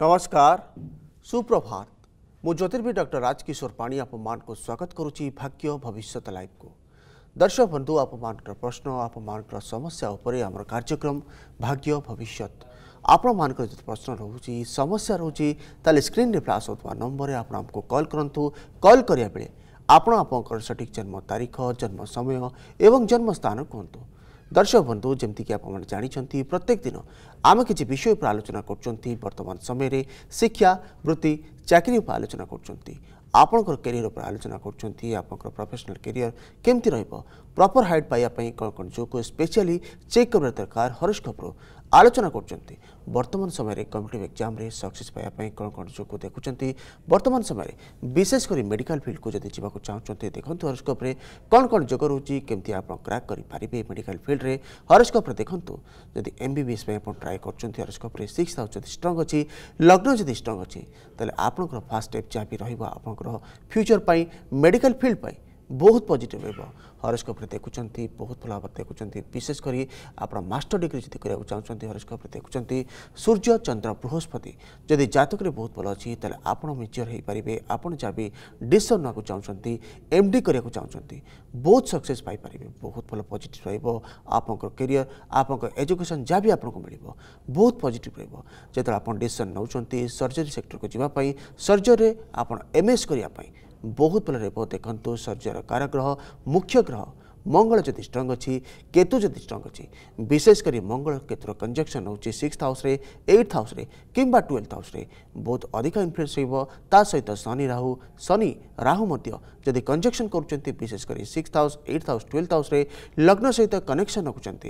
नमस्कार सुप्रभात ମୁଁ ଜ୍ୟୋତିର୍ବି ଡକ୍ଟର ରାଜକିଶୋର ପାଣି ଆପଣମାନଙ୍କୁ ସ୍ୱାଗତ କରୁଛି ଭାଗ୍ୟ ଭବିଷ୍ୟତ ଲାଇଭ୍କୁ ଦର୍ଶକ ବନ୍ଧୁ ଆପଣମାନଙ୍କର ପ୍ରଶ୍ନ ଆପଣମାନଙ୍କର ସମସ୍ୟା ଉପରେ ଆମର କାର୍ଯ୍ୟକ୍ରମ ଭାଗ୍ୟ ଭବିଷ୍ୟତ ଆପଣମାନଙ୍କର ଯଦି ପ୍ରଶ୍ନ ରହୁଛି ସମସ୍ୟା ରହୁଛି ତାହେଲେ ସ୍କ୍ରିନ୍ରେ ଫ୍ଲାସ୍ ହେଉଥିବା ନମ୍ବରରେ ଆପଣ ଆମକୁ କଲ୍ କରନ୍ତୁ କଲ୍ କରିବା ବେଳେ ଆପଣ ଆପଣଙ୍କର ସଠିକ୍ ଜନ୍ମ ତାରିଖ ଜନ୍ମ ସମୟ ଏବଂ ଜନ୍ମ ସ୍ଥାନ କୁହନ୍ତୁ দর্শক বন্ধু যেমিকি আপনার মানে জাঁচান প্রত্যেক দিন আমি কিছু বিষয় উপরে আলোচনা করছেন বর্তমান সময়ের শিক্ষা বৃত্তি চাকরি উপরে আলোচনা করছেন আপনার কেরিয়র উপরে আলোচনা করছেন আপনার প্রফেসনাল কেরিয়র কেমতি রহব প্রপর হাইট পাইয়া কোণ কোণ যোগ স্পেশালি চেক করা দরকার হরস্কোপ্রু আলোচনা করছেন বর্তমান সময়ের কম্পিটিভ এক্সামে সকসেস পাওয়া কোণ কোণ যোগ দেখুম বর্তমান সময়ের বিশেষ করে মেডিকাল ফিল্ডকু যদি যা চাহুন দেখুন হরস্কোপে কোণ কোণ যোগ রয়েছে কমিটি আপনার ক্রাক করে পারে মেডিকাল ফিল্ডে হরস্কোপে দেখুন যদি এমবিবিএস আপনার ট্রাই করছেন হরস্কোপে সিক্স হাউস যদি স্ট্রং অছি লগ্ন যদি স্ট্রং অছি তাহলে আপনার ফার্স্ট স্টেপ যা বি রহব আপনার ফ্যুচর মেডিকাল ফিল্ড ବହୁତ ପଜିଟିଭ୍ ରହିବ ହରସ୍କୋପ୍ରେ ଦେଖୁଛନ୍ତି ବହୁତ ଭଲ ଭାବରେ ଦେଖୁଛନ୍ତି ବିଶେଷ କରି ଆପଣ ମାଷ୍ଟର ଡିଗ୍ରୀ ଯଦି କରିବାକୁ ଚାହୁଁଛନ୍ତି ହରସ୍କୋପ୍ରେ ଦେଖୁଛନ୍ତି ସୂର୍ଯ୍ୟ ଚନ୍ଦ୍ର ବୃହସ୍ପତି ଯଦି ଜାତକରେ ବହୁତ ଭଲ ଅଛି ତାହେଲେ ଆପଣ ମେଜର ହୋଇପାରିବେ ଆପଣ ଯାହା ବି ଡିସିସନ୍ ନେବାକୁ ଚାହୁଁଛନ୍ତି ଏମ୍ ଡି କରିବାକୁ ଚାହୁଁଛନ୍ତି ବହୁତ ସକ୍ସେସ୍ ପାଇପାରିବେ ବହୁତ ଭଲ ପଜିଟିଭ୍ ରହିବ ଆପଣଙ୍କର କେରିୟର ଆପଣଙ୍କ ଏଜୁକେସନ୍ ଯାହା ବି ଆପଣଙ୍କୁ ମିଳିବ ବହୁତ ପଜିଟିଭ୍ ରହିବ ଯେତେବେଳେ ଆପଣ ଡିସିସନ୍ ନେଉଛନ୍ତି ସର୍ଜରୀ ସେକ୍ଟରକୁ ଯିବା ପାଇଁ ସର୍ଜରୀରେ ଆପଣ ଏମ୍ ଏସ୍ କରିବା ପାଇଁ ବହୁତ ଭଲରେ ହେବ ଦେଖନ୍ତୁ ସୂର୍ଯ୍ୟର କାରଗ୍ରହ ମୁଖ୍ୟ ଗ୍ରହ मंगल जदि स्ट्रंग अच्छी केतु जदि स्ट्रंग अच्छी विशेषकर मंगल केतुर कंजक्शन हो सिक्स हाउस एट्थ हाउस कि ट्वेल्थ हाउस बहुत अधिक इनफ्लुएंस ता सहित शनि राहु शनि राहु जदि कंजक्शन कर विशेषकर six house eighth house twelfth house लग्न सहित कनेक्शन रखुंट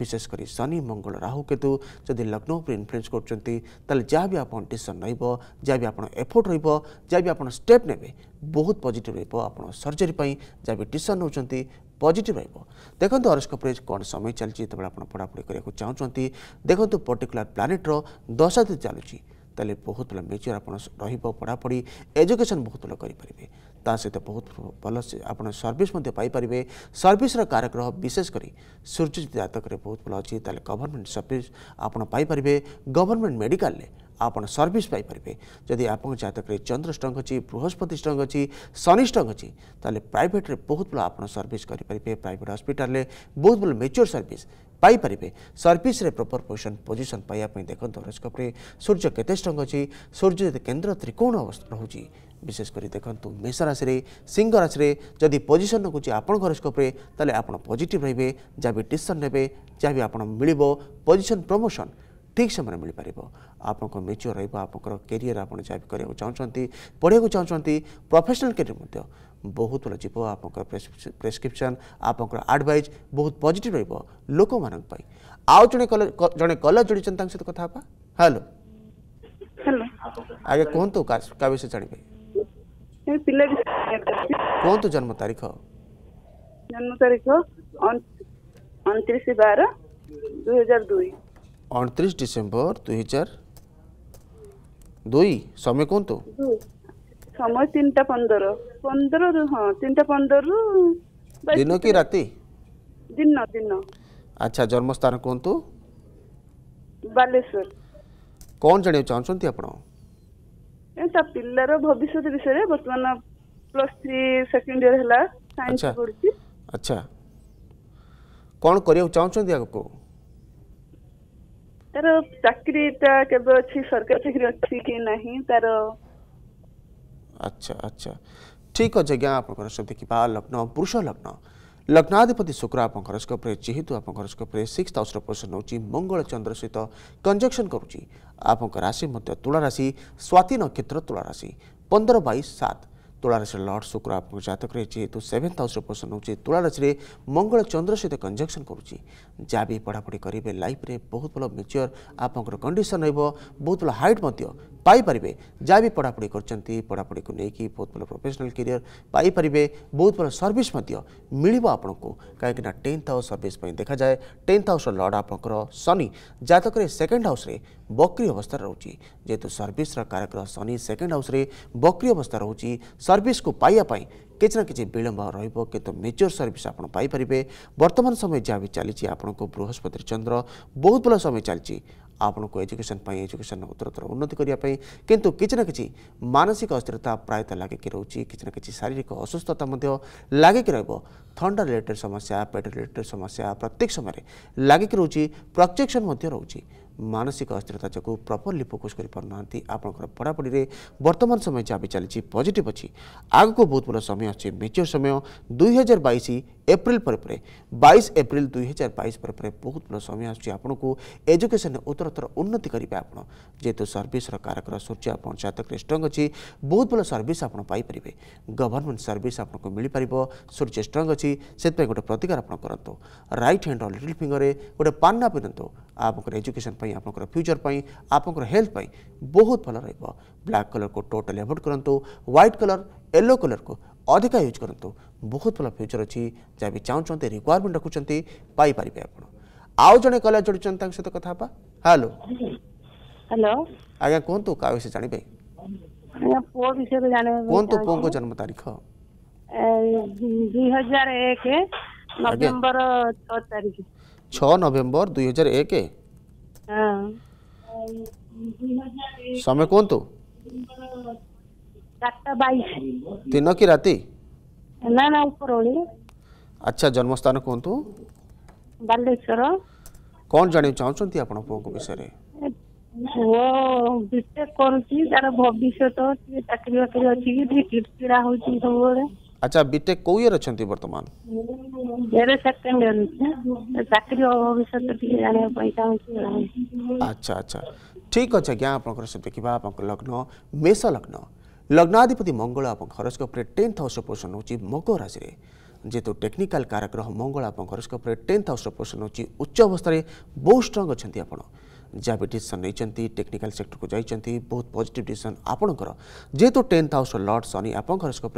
विशेषकर शनि मंगल राहु केतु जदि लग्न उपर इनफ्लुएंस कर जहाँ भी आप डिसीसन रोक जहाँ भी आप एफोर्ट रोक जहाँ भी आप स्टेप ने बहुत पजिट रर्जरी आप सर्जरी जहाँ भी डिसीसन पजिट देखु हरस्कोप कौन समय चलती जो आप पढ़ापढ़ी करने चाहते देखो पर्टिकुला प्लानेट्र दशा जो चलुची ତାହେଲେ ବହୁତ ଭଲ ମେଚୁର ଆପଣ ରହିବ ପଢ଼ାପଢ଼ି ଏଜୁକେସନ୍ ବହୁତ ଭଲ କରିପାରିବେ ତା ସହିତ ବହୁତ ଭଲ ଆପଣ ସର୍ଭିସ୍ ମଧ୍ୟ ପାଇପାରିବେ ସର୍ଭିସ୍ର କାରଗ୍ରହ ବିଶେଷ କରି ସୂର୍ଯ୍ୟ ଜାତକରେ ବହୁତ ଭଲ ଅଛି ତାହେଲେ ଗଭର୍ଣ୍ଣମେଣ୍ଟ ସର୍ଭିସ୍ ଆପଣ ପାଇପାରିବେ ଗଭର୍ଣ୍ଣମେଣ୍ଟ ମେଡ଼ିକାଲରେ ଆପଣ ସର୍ଭିସ୍ ପାଇପାରିବେ ଯଦି ଆପଣଙ୍କ ଜାତକରେ ଚନ୍ଦ୍ର ଷ୍ଟ୍ରଙ୍ଗ ଅଛି ବୃହସ୍ପତି ଷ୍ଟ୍ରଙ୍ଗ ଅଛି ଶନି ଷ୍ଟ୍ରଙ୍ଗ ଅଛି ତାହେଲେ ପ୍ରାଇଭେଟ୍ରେ ବହୁତ ଭଲ ଆପଣ ସର୍ଭିସ୍ କରିପାରିବେ ପ୍ରାଇଭେଟ୍ ହସ୍ପିଟାଲରେ ବହୁତ ଭଲ ମେଚ୍ୟୋର୍ ସର୍ଭିସ୍ ପାଇପାରିବେ ସର୍ଭିସ୍ରେ ପ୍ରପର୍ ପୋଜିସନ୍ ପୋଜିସନ୍ ପାଇବା ପାଇଁ ଦେଖନ୍ତୁ ହରସ୍କୋପ୍ରେ ସୂର୍ଯ୍ୟ କେତେ ଷ୍ଟ୍ରଙ୍ଗ ଅଛି ସୂର୍ଯ୍ୟ ଯଦି କେନ୍ଦ୍ର ତ୍ରିକୋଣ ରହୁଛି ବିଶେଷ କରି ଦେଖନ୍ତୁ ମେଷ ରାଶିରେ ସିଂହ ରାଶିରେ ଯଦି ପୋଜିସନ୍ ରଖୁଛି ଆପଣଙ୍କ ହରସ୍କୋପ୍ରେ ତାହେଲେ ଆପଣ ପଜିଟିଭ୍ ରହିବେ ଯାହା ବି ଡିସିସନ୍ ନେବେ ଯାହା ବି ଆପଣ ମିଳିବ ପୋଜିସନ୍ ପ୍ରମୋସନ୍ ଠିକ୍ ସମୟରେ ମିଳିପାରିବ आपको मेच्योर रोक आप कैरियर आपड़ जहाँ भी चाहते पढ़ाई चाहते प्रफेसनाल कैरियर बहुत भर जी आप प्रेसक्रिप्सन आप आडभज बहुत पजिट रोक मानी आउ जो जे कलर जोड़ सहित कथ हेलो आगे कहतु क्या विषय जानवे कहतु जन्म तारीख जन्म तारीख দুই সময় কোনতো সময় 3টা 15 15 রু হ্যাঁ 3টা 15 রু দিন কি রাতে দিন দিন আচ্ছা জন্মস্থান কোনতো বালেশ্বর কোন জানিও চাহুছন্তি আপন এ তা পিল্লার ভবিষ্যৎ বিষয়ে বর্তমান প্লাস 3 সেকেন্ড ইয়ার হেলা সায়েন্স পড়ছি আচ্ছা কোন করিও চাহুছন্তি আগকো ତାର ଚାକିରିଟା କେବେ ଅଛି ସରକାରୀ ଚାକିରି ଅଛି କି ନାହିଁ ତାର ଆଚ୍ଛା ଆଚ୍ଛା ଠିକ୍ ଅଛି ଆଜ୍ଞା ଆପଣଙ୍କର ସବୁ ଦେଖିବା ଲଗ୍ନ ପୁରୁଷ ଲଗ୍ନ ଲଗ୍ନାଧିପତି ଶୁକ୍ର ଆପଣଙ୍କ ହରସ୍କୋପ୍ରେ ଯେହେତୁ ଆପଣଙ୍କ ହରସ୍କୋପ୍ରେ ସିକ୍ସ ହାଉସ୍ର ପୋଜିସନ୍ ହେଉଛି ମଙ୍ଗଳ ଚନ୍ଦ୍ର ସହିତ କଞ୍ଜକ୍ସନ୍ କରୁଛି ଆପଣଙ୍କ ରାଶି ମଧ୍ୟ ତୁଳାରାଶି ସ୍ୱାତି ନକ୍ଷତ୍ର ତୁଳାରାଶି ପନ୍ଦର ବାଇଶ ସାତ तुला राशि लर्ड शुक्र आपक रहेछ सेभेन्थ हाउस र पर्सन हुन्छ तुलराशि मंगल चन्द्र सहित कन्जक्सन गरु जाबि पढापढी गरेर लप्रे बहुत भन्नु मेजर आप्डिसन रहेछ बहुत भयो हाइट पारे जहाँ भी पढ़ापढ़ी करते पढ़ापढ़ी को लेकिन बहुत भले प्रफेसनाल कैरियर पारे बहुत भल सर्स मिल आपन को कहीं टेन्थ हाउस सर्विस देखा जाए टेन्थ हाउस लड आप शनि जतक सेकेंड हाउस बकरी अवस्था रोचे जेहेतु सर्विस कारक्र शनि सेकेंड हाउस बकरी अवस्था रोच सर्विस को पाइबापी किसी ना कि विलंब रोत मेच्योर सर्विस आपारे बर्तमान समय जहाँ भी चली बृहस्पति चंद्र बहुत भल समय चलती ଆପଣଙ୍କୁ ଏଜୁକେସନ୍ ପାଇଁ ଏଜୁକେସନ୍ ଉତ୍ତରୋତ୍ତର ଉନ୍ନତି କରିବା ପାଇଁ କିନ୍ତୁ କିଛି ନା କିଛି ମାନସିକ ଅସ୍ଥିରତା ପ୍ରାୟତଃ ଲାଗିକି ରହୁଛି କିଛି ନା କିଛି ଶାରୀରିକ ଅସୁସ୍ଥତା ମଧ୍ୟ ଲାଗିକି ରହିବ ଥଣ୍ଡା ରିଲେଟେଡ୍ ସମସ୍ୟା ପେଟ ରିଲେଟେଡ୍ ସମସ୍ୟା ପ୍ରତ୍ୟେକ ସମୟରେ ଲାଗିକି ରହୁଛି ପ୍ରଜେକ୍ସନ୍ ମଧ୍ୟ ରହୁଛି ମାନସିକ ଅସ୍ଥିରତା ଯୋଗୁଁ ପ୍ରପର୍ଲି ଫୋକସ୍ କରିପାରୁନାହାନ୍ତି ଆପଣଙ୍କର ପଢ଼ାପଢ଼ିରେ ବର୍ତ୍ତମାନ ସମୟ ଯାହା ବି ଚାଲିଛି ପଜିଟିଭ୍ ଅଛି ଆଗକୁ ବହୁତ ଭଲ ସମୟ ଅଛି ମେଚର୍ ସମୟ ଦୁଇହଜାର ବାଇଶ ଏପ୍ରିଲ ପରେ ପରେ ବାଇଶ ଏପ୍ରିଲ ଦୁଇହଜାର ବାଇଶ ପରେ ପରେ ବହୁତ ଭଲ ସମୟ ଆସୁଛି ଆପଣଙ୍କୁ ଏଜୁକେସନରେ ଉତ୍ତରତର ଉନ୍ନତି କରିବେ ଆପଣ ଯେହେତୁ ସର୍ଭିସର କାରକର ସୂର୍ଯ୍ୟ ଆପଣ ଜାତକରେ ଷ୍ଟ୍ରଙ୍ଗ ଅଛି ବହୁତ ଭଲ ସର୍ଭିସ୍ ଆପଣ ପାଇପାରିବେ ଗଭର୍ଣ୍ଣମେଣ୍ଟ ସର୍ଭିସ୍ ଆପଣଙ୍କୁ ମିଳିପାରିବ ସୂର୍ଯ୍ୟ ଷ୍ଟ୍ରଙ୍ଗ ଅଛି ସେଥିପାଇଁ ଗୋଟେ ପ୍ରତିକାର ଆପଣ କରନ୍ତୁ ରାଇଟ୍ ହ୍ୟାଣ୍ଡ ଲିଟିଲ୍ ଫିଙ୍ଗରରେ ଗୋଟେ ପାନ୍ନା ପିନ୍ଧନ୍ତୁ ଆପଣଙ୍କର ଏଜୁକେସନ୍ ପାଇଁ आपंकर फ्यूचर पर आपंकर हेल्थ पर बहुत भल रहा ब्लाक कलर को टोटाली एभोड करूँ व्हाइट कलर येलो कलर को अधिक यूज करूँ बहुत भल फ्यूचर अच्छी जहाँ भी चाहूँ रिक्वयरमेंट रखुंत पाइपर आप आउ जड़े कलर जोड़ी सहित कथा हाँ हेलो हेलो आज्ञा कहतु क्या विषय जानवे पुओ विषय कहतु पुओं जन्म तारीख दुई हजार एक नवेम्बर छः तारीख छः नवेम्बर दुई हजार एक हाँ। समय कहतु दिन कि राति ना ना उपरोली अच्छा जन्मस्थान कहतु बालेश्वर कौन जान चाहते आप पुओ को विषय ପୁଅ ବିଟେକ୍ କରୁଛି ତାର ଭବିଷ୍ୟତ ଟିକେ ଚାକିରି ବାକିରି ଅଛି କି ଟିକେ ଚିଡ଼ଚିଡ଼ା ହେଉଛି ସବୁବେଳେ আচ্ছা বিটেক কেউ ইয়ে অনেক বর্তমান আচ্ছা আচ্ছা ঠিক আছে আজ্ঞা আপনার সব দেখা আপনার লগ্ন মেষ লগ্ন লগ্নাধিপতি মঙ্গল আপনার হরস্কোপে টেন্থ হাউস পোষণ হচ্ছে মকর রাশি যেহেতু টেকনিকাল কারগ্রহ মঙ্গল আপনার হরস্কোপে টেন্থ হাউস পোষণ হচ্ছে উচ্চ অবস্থায় বহু স্ট্রং অনেক আপনার जहाँ भी डिसीसन नहीं टेक्निकाल सेक्टर को जाती बहुत पजिट डिसीसन आपंकर जेहेतु टेन्थ हाउस लर्ड शनि आपंक हरस्कोप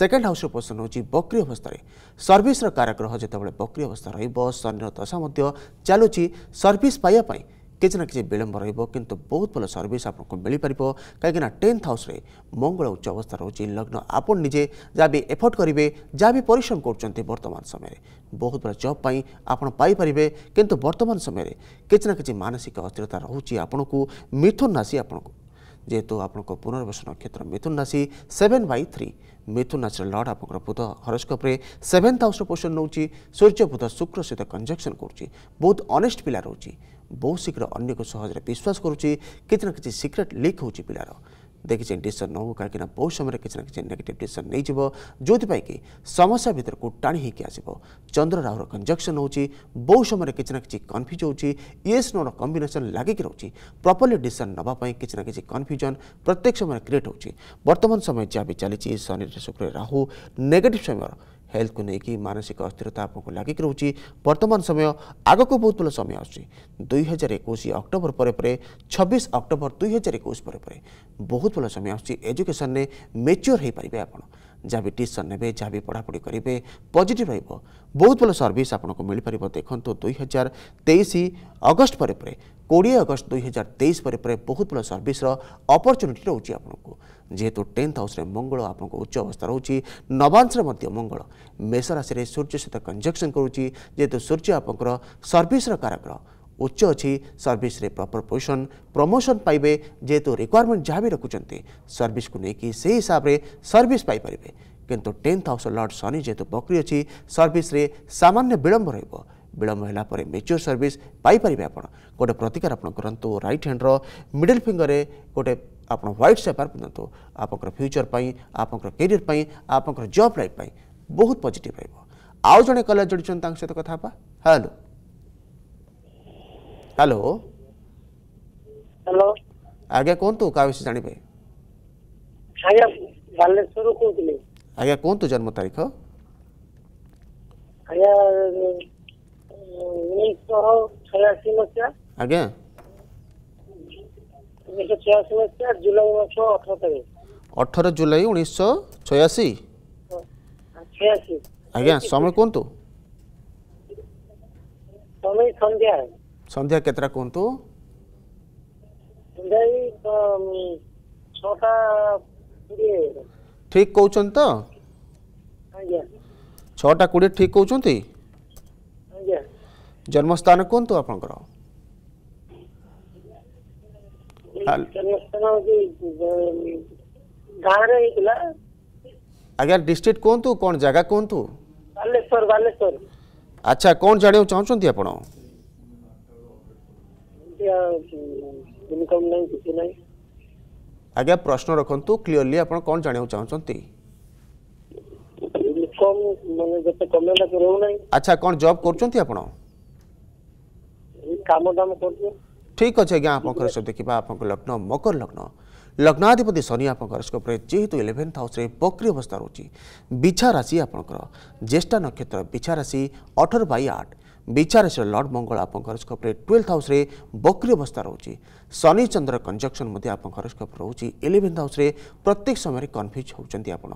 सेकेंड हाउस पोजिशन हो बक्री अवस्था सर्विस कारक ग्रह जो बक्री अवस्था रनि शनि दशा चलुची सर्विस पाइबापी କିଛି ନା କିଛି ବିଳମ୍ବ ରହିବ କିନ୍ତୁ ବହୁତ ଭଲ ସର୍ଭିସ୍ ଆପଣଙ୍କୁ ମିଳିପାରିବ କାହିଁକିନା ଟେନ୍ଥ ହାଉସ୍ରେ ମଙ୍ଗଳ ଉଚ୍ଚ ଅବସ୍ଥା ରହୁଛି ଲଗ୍ନ ଆପଣ ନିଜେ ଯାହା ବି ଏଫର୍ଟ କରିବେ ଯାହା ବି ପରିଶ୍ରମ କରୁଛନ୍ତି ବର୍ତ୍ତମାନ ସମୟରେ ବହୁତ ଭଲ ଜବ୍ ପାଇଁ ଆପଣ ପାଇପାରିବେ କିନ୍ତୁ ବର୍ତ୍ତମାନ ସମୟରେ କିଛି ନା କିଛି ମାନସିକ ଅସ୍ଥିରତା ରହୁଛି ଆପଣଙ୍କୁ ମିଥୁନ ରାଶି ଆପଣଙ୍କୁ ଯେହେତୁ ଆପଣଙ୍କ ପୁନର୍ବସ ନକ୍ଷତ୍ର ମିଥୁନ ରାଶି ସେଭେନ୍ ବାଇ ଥ୍ରୀ ମିଥୁନ ରାଶିର ଲର୍ଡ଼ ଆପଣଙ୍କର ବୁଧ ହରସ୍କୋପ୍ରେ ସେଭେନ୍ଥ ହାଉସ୍ର ପୋଜିସନ୍ ନେଉଛି ସୂର୍ଯ୍ୟ ବୁଧ ଶୁକ୍ର ସହିତ କଞ୍ଜକ୍ସନ୍ କରୁଛି ବହୁତ ଅନେଷ୍ଟ ପିଲା ରହୁଛି बहुत शीघ्र अगर को सहज विश्वास करुच्ची कि सिक्रेट लिक् हो पिलार देखी डिशन न हो कहीं बहुत समय कि नेगेटिव डिसीसन नहीं जब जो कि समस्या भितर को टाणी होसब चंद्र राहु कंजक्शन हो बहुत समय कि कन्फ्यूज होस नोर कम्बेसन लगिक रोचे प्रपर्ली डिशन नापी किसी ना कि कन्फ्यूजन प्रत्येक समय क्रिएट हो बर्तमान समय जहाँ भी चली शनि शुक्र राहु नेगेटिव समय ହେଲ୍ଥକୁ ନେଇକି ମାନସିକ ଅସ୍ଥିରତା ଆପଣଙ୍କୁ ଲାଗିକି ରହୁଛି ବର୍ତ୍ତମାନ ସମୟ ଆଗକୁ ବହୁତ ଭଲ ସମୟ ଆସୁଛି ଦୁଇ ହଜାର ଏକୋଇଶ ଅକ୍ଟୋବର ପରେ ପରେ ଛବିଶ ଅକ୍ଟୋବର ଦୁଇ ହଜାର ଏକୋଇଶ ପରେ ପରେ ବହୁତ ଭଲ ସମୟ ଆସୁଛି ଏଜୁକେସନରେ ମେଚ୍ୟୋର ହୋଇପାରିବେ ଆପଣ जहाँ भी ट्यूसन ने जहाँ भी पढ़ापढ़ी करेंगे पजिट रोक बहुत भल सर्विस आपको मिल पार देखो दुई हजार तेईस अगस्ट पर कोड़े अगस्ट दुई हजार तेईस पर बहुत भल सर्विस अपरच्युनिटी रोच आपको जेहेतु टेन्थ हाउस मंगल आप उच्च अवस्था रोचे नवांश्रे मंगल मेष राशि सूर्य सहित कंजक्शन करुच्ची जेहेतु सूर्य आप सर्विस कारक उच्च अच्छी सर्विस प्रपर पोजिशन प्रमोशन पाइबे जेहेतु रिक्वयरमेंट जहाँ भी रखुच्च सर्विस को लेकिन से हिसाब से सर्विस पाइपर कि टेन्थ हाउस लड़ शनि जेहतु बकरी अच्छी सर्विस सामान्य विलम्ब र विलंब होगापर मेच्योर सर्विस पाइपर आप गोटे प्रतिकार आप करूँ रईट हैंड रिडिल फिंगर गोटे आप ह्वैट सेपर पिंधतु आप फ्यूचर पर कैरियर पर जब लाइफ पर बहुत पजिट रो जड़े कलर जोड़ सहित कथा हेलो ହ୍ୟାଲୋ ହ୍ୟାଲୋ ଆଜ୍ଞା କୁହନ୍ତୁ କାହା ବିଷୟରେ ଜାଣିବେ ଆଜ୍ଞା ବାଲେଶ୍ୱରରୁ କହୁଥିଲି ଆଜ୍ଞା କୁହନ୍ତୁ ଜନ୍ମ ତାରିଖ ଆଜ୍ଞା ଉଣେଇଶହ ଛୟାଅଶୀ ମସିହା ଆଜ୍ଞା ଉଣେଇଶହ ଛୟାଅଶୀ ମସିହା ଜୁଲାଇ ମାସ ଅଠର ତାରିଖ ଅଠର ଜୁଲାଇ ଉଣେଇଶହ ଛୟାଅଶୀ ଛୟାଅଶୀ ଆଜ୍ଞା ସମୟ କୁହନ୍ତୁ ସମୟ ସନ୍ଧ୍ୟା ସନ୍ଧ୍ୟା କେତେଟା କୁହନ୍ତୁ ଠିକ୍ କହୁଛନ୍ତି ତ ଛଅଟା କୋଡ଼ିଏ ଠିକ୍ କହୁଛନ୍ତି ଜନ୍ମସ୍ଥାନ କୁହନ୍ତୁ ଆପଣଙ୍କର ଆଜ୍ଞା ଡିଷ୍ଟ୍ରିକ୍ଟ କୁହନ୍ତୁ କ'ଣ ଜାଗା କୁହନ୍ତୁ ଆଚ୍ଛା କ'ଣ ଜାଣିବାକୁ ଚାହୁଁଛନ୍ତି ଆପଣ आज्ञा प्रश्न रखु क्लीयरली आप कौन जाना चाहते अच्छा कौन जॉब कर ठीक अच्छे आज्ञा आप देखा आप लग्न मकर लग्न लग्नाधिपति शनि आपस्कोप जेहेतु इलेवेन हाउस बकरी अवस्था रोचे बिछा राशि आपंकर ज्येष्ठा नक्षत्र बिछा राशि अठर बै आठ विचारश लर्ड मंगल आप हरस्कोप ट्वेल्थ हाउस बक्री अवस्था रोचे शनि चंद्र कंजक्शन आप हरस्कोप रोचे इलेवेन्थ हाउस प्रत्येक समय कनफ्यूज होती आप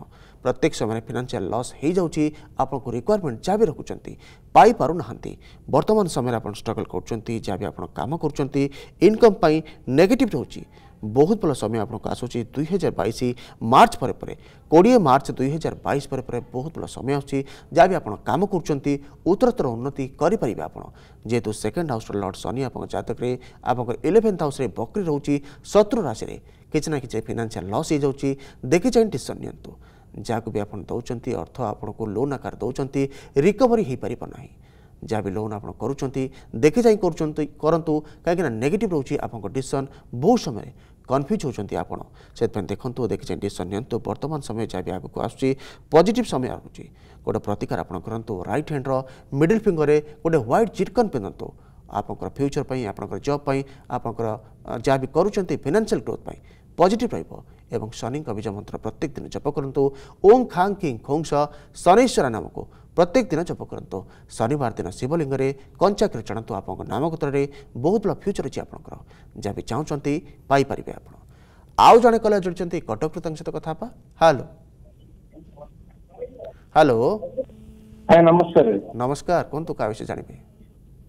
प्रत्येक समय फिनान्सी लस हो जाऊँगी आपको रिक्वयरमेंट जहाँ भी रखुंत पाईपार ना बर्तमान समय आप स्ट्रगल कर जहाँ इनकम नेगेटिव रोचे बहुत भल समय आपको आसूँ दुई हजार बैश मार्च पर कोड़े मार्च दुई हजार बैस पर बहुत भल समय आँ भी आपम कर उत्तरोत्तर उन्नति करेंगे आपड़ सेकेंड हाउस लर्ड शनि आप जतक आप इलेवेन्थ हाउस बकरी रोच शत्रु राशि किसी ना कि फिनान्सील लस हो जाए देखि चाहिए टीसन नि जहाँ भी आपड़ दौरान अर्थ आपको लोन आकार दौरान रिकवरी हो पारना जहाँ भी लोन आपड़ कर देखि चाहिए करूँ कहीं नेगेटिव रोचे आपसन बहुत समय कन्फ्युज हुन्छ आनसपि देखु डिसन नियु वर्तमान समय जहाँबि आगो आसु पजिट समय आउँछ गए प्रतिकार आप रइट ह्यान्ड र मिडल फिङरे गएर ह्वट चिटकन पिन्धु आप्युचर पनि आपपा आप जहा फिनाल ग्रोथपूर्ण पजिट रह शनिङ्को विजय प्रत्येक दिन जप गरौँ ओङ खाङ किङ खोङ शनैश्वरा नामको ପ୍ରତ୍ୟେକ ଦିନ ଜପ କରନ୍ତୁ ଶନିବାର ଦିନ ଶିବଲିଙ୍ଗରେ କଞ୍ଚାକ୍ଷର ଚଢ଼ାନ୍ତୁ ଆପଣଙ୍କ ନାମଗୋତ୍ରରେ ବହୁତ ବଡ଼ ଫ୍ୟୁଚର୍ ଅଛି ଆପଣଙ୍କର ଯାହା ବି ଚାହୁଁଛନ୍ତି ପାଇପାରିବେ ଆପଣ ଆଉ ଜଣେ କଲେଜ ଯୋଡ଼ିଛନ୍ତି କଟକରୁ ତାଙ୍କ ସହିତ କଥା ହେବା ହ୍ୟାଲୋ ହ୍ୟାଲୋ ନମସ୍କାର ନମସ୍କାର କୁହନ୍ତୁ କାହା ବିଷୟ ଜାଣିବେ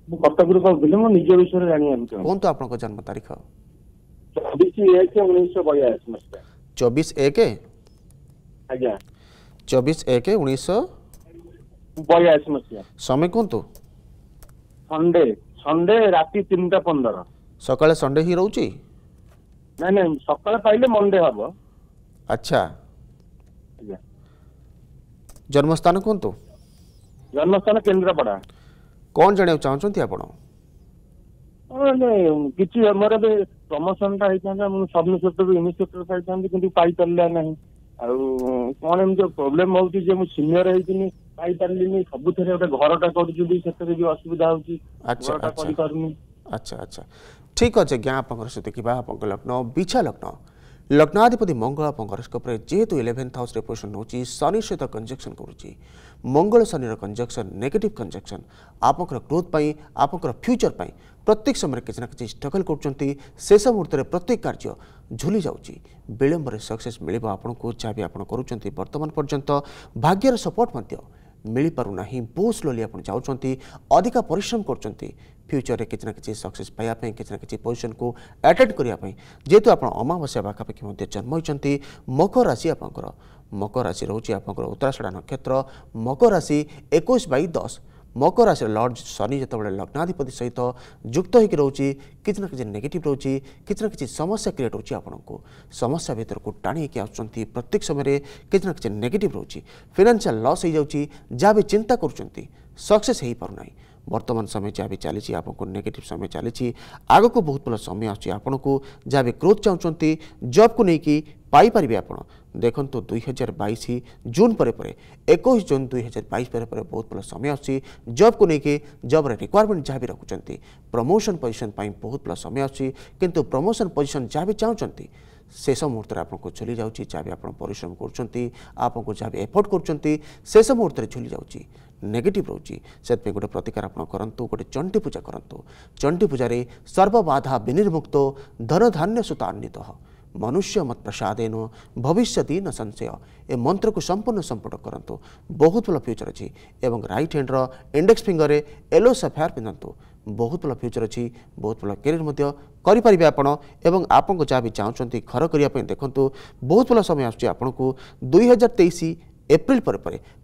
ମୁଁ କଟକରୁ କହୁଥିଲି ମୁଁ ନିଜ ବିଷୟରେ ଜାଣିବାକୁ କୁହନ୍ତୁ ଆପଣଙ୍କ ଜନ୍ମ ତାରିଖ ଚବିଶ ଏକ ଉଣେଇଶହ ବୟାଳିଶ ଚବିଶ ଏକ ଆଜ୍ଞା ଚବିଶ ଏକ ଉଣେଇଶହ ବୟାଅଶୀ ମସିହା ସମୟ କୁହନ୍ତୁ ସଣ୍ଡେ ସଣ୍ଡେ ରାତି ତିନିଟା ପନ୍ଦର ସକାଳେ ସଣ୍ଡେ ହିଁ ରହୁଛି ନାଇଁ ନାଇଁ ସକାଳେ ପାଇଲେ ମଣ୍ଡେ ହବ ଆଚ୍ଛା ଜନ୍ମସ୍ଥାନ କୁହନ୍ତୁ ଜନ୍ମସ୍ଥାନ କେନ୍ଦ୍ରାପଡ଼ା କ'ଣ ଜାଣିବାକୁ ଚାହୁଁଛନ୍ତି ଆପଣ କିଛି ମୋର ଏବେ ପ୍ରମୋସନଟା ହେଇଥାନ୍ତା ମୁଁ ସବ୍ ଇନ୍ସପେକ୍ଟର ଇନ୍ସପେକ୍ଟର ପାଇଥାନ୍ତି କିନ୍ତୁ ପାଇପାରିଲା ନାହିଁ ଆଉ କ'ଣ ଏମିତି ପ୍ରୋବ୍ଲେମ୍ ହେଉଛି ଯେ ମୁଁ ସିନିୟର ହେଇଥିଲି ପାଇପାରିଲିନି ସବୁଥିରେ ଗୋଟେ ଘରଟା କରୁଛନ୍ତି ସେଥିରେ ବି ଅସୁବିଧା ହେଉଛି ଘରଟା କରିପାରୁନି ଆଚ୍ଛା ଆଚ୍ଛା ଠିକ୍ ଅଛି ଆଜ୍ଞା ଆପଣଙ୍କର ସେତିକିବା ଆପଣଙ୍କ ଲଗ୍ନ ବିଛା ଲଗ୍ନ ଲଗ୍ନାଧିପତି ମଙ୍ଗଳ ଆପଣଙ୍କ ହରସ୍କୋପ୍ରେ ଯେହେତୁ ଇଲେଭେନ୍ଥ ହାଉସ୍ରେ ପୋଜିସନ୍ ହେଉଛି ଶନି ସହିତ କଞ୍ଜକ୍ସନ୍ କରୁଛି ମଙ୍ଗଳ ଶନିର କଞ୍ଜକ୍ସନ୍ ନେଗେଟିଭ୍ କଞ୍ଜକ୍ସନ୍ ଆପଣଙ୍କର ଗ୍ରୋଥ୍ ପାଇଁ ଆପଣଙ୍କର ଫ୍ୟୁଚର୍ ପାଇଁ ପ୍ରତ୍ୟେକ ସମୟରେ କିଛି ନା କିଛି ଷ୍ଟ୍ରଗଲ୍ କରୁଛନ୍ତି ଶେଷ ମୁହୂର୍ତ୍ତରେ ପ୍ରତ୍ୟେକ କାର୍ଯ୍ୟ ଝୁଲି ଯାଉଛି ବିଳମ୍ବରେ ସକ୍ସେସ୍ ମିଳିବ ଆପଣଙ୍କୁ ଯାହା ବି ଆପଣ କରୁଛନ୍ତି ବର୍ତ୍ତମାନ ପର୍ଯ୍ୟନ୍ତ ଭାଗ୍ୟର ସପୋର୍ଟ ମଧ୍ୟ ମିଳିପାରୁନାହିଁ ବହୁତ ସ୍ଲୋଲି ଆପଣ ଯାଉଛନ୍ତି ଅଧିକା ପରିଶ୍ରମ କରୁଛନ୍ତି ଫ୍ୟୁଚରରେ କିଛି ନା କିଛି ସକ୍ସେସ୍ ପାଇବା ପାଇଁ କିଛି ନା କିଛି ପୋଜିସନକୁ ଆଟେଣ୍ଡ କରିବା ପାଇଁ ଯେହେତୁ ଆପଣ ଅମାବାସ୍ୟା ପାଖାପାଖି ମଧ୍ୟ ଜନ୍ମ ହୋଇଛନ୍ତି ମକର ରାଶି ଆପଣଙ୍କର ମକର ରାଶି ରହୁଛି ଆପଣଙ୍କର ଉତ୍ତରାଷଡ଼ା ନକ୍ଷତ୍ର ମକର ରାଶି ଏକୋଇଶ ବାଇ ଦଶ मकर राशि लर्ड शनि जो लग्नाधिपति सहित युक्त होकर रोचे ना कि नेगेटिव रोचे कि समस्या क्रिएट हो समस्या भितर को टाणी आसुँच प्रत्येक समय किसी ना कि नेगेटिव रोचे फिनान्सील लस हो भी चिंता करूँ सक्सेस हो पार ना वर्तमान समय जहाँ भी चली नेगेटिव समय चली आग को बहुत भले समय आपन को जहाँ भी क्रोध चाहते जब कुछ नहीं आपड़ ଦେଖନ୍ତୁ ଦୁଇ ହଜାର ବାଇଶ ଜୁନ୍ ପରେ ପରେ ଏକୋଇଶ ଜୁନ୍ ଦୁଇ ହଜାର ବାଇଶ ପରେ ପରେ ବହୁତ ଭଲ ସମୟ ଆସୁଛି ଜବ୍କୁ ନେଇକି ଜବ୍ର ରିକ୍ୱାରମେଣ୍ଟ ଯାହା ବି ରଖୁଛନ୍ତି ପ୍ରମୋସନ୍ ପୋଜିସନ୍ ପାଇଁ ବହୁତ ଭଲ ସମୟ ଆସୁଛି କିନ୍ତୁ ପ୍ରମୋସନ୍ ପୋଜିସନ୍ ଯାହା ବି ଚାହୁଁଛନ୍ତି ଶେଷ ମୁହୂର୍ତ୍ତରେ ଆପଣଙ୍କୁ ଝୁଲି ଯାଉଛି ଯାହା ବି ଆପଣ ପରିଶ୍ରମ କରୁଛନ୍ତି ଆପଣଙ୍କୁ ଯାହା ବି ଏଫର୍ଟ କରୁଛନ୍ତି ଶେଷ ମୁହୂର୍ତ୍ତରେ ଝୁଲି ଯାଉଛି ନେଗେଟିଭ୍ ରହୁଛି ସେଥିପାଇଁ ଗୋଟେ ପ୍ରତିକାର ଆପଣ କରନ୍ତୁ ଗୋଟେ ଚଣ୍ଡୀ ପୂଜା କରନ୍ତୁ ଚଣ୍ଡୀ ପୂଜାରେ ସର୍ବବାଧା ବିନିର୍ମୁକ୍ତ ଧନଧାନ୍ୟ ସୁତାନ୍ୱିତ मनुष्य मत प्रसाद प्रसादेन भविष्य न संशय ए मंत्र को संपूर्ण संपुट करूँ बहुत भल फ्यूचर अच्छी एवं रईट हैंडर इंडेक्स फिंगर में येलो सफेयर पिंधतु बहुत भल फ्यूचर अच्छी बहुत भल करपर आपण आपको जहाँ भी चाहते घर करने देखूँ बहुत भल समय आस हजार तेईस एप्रिपर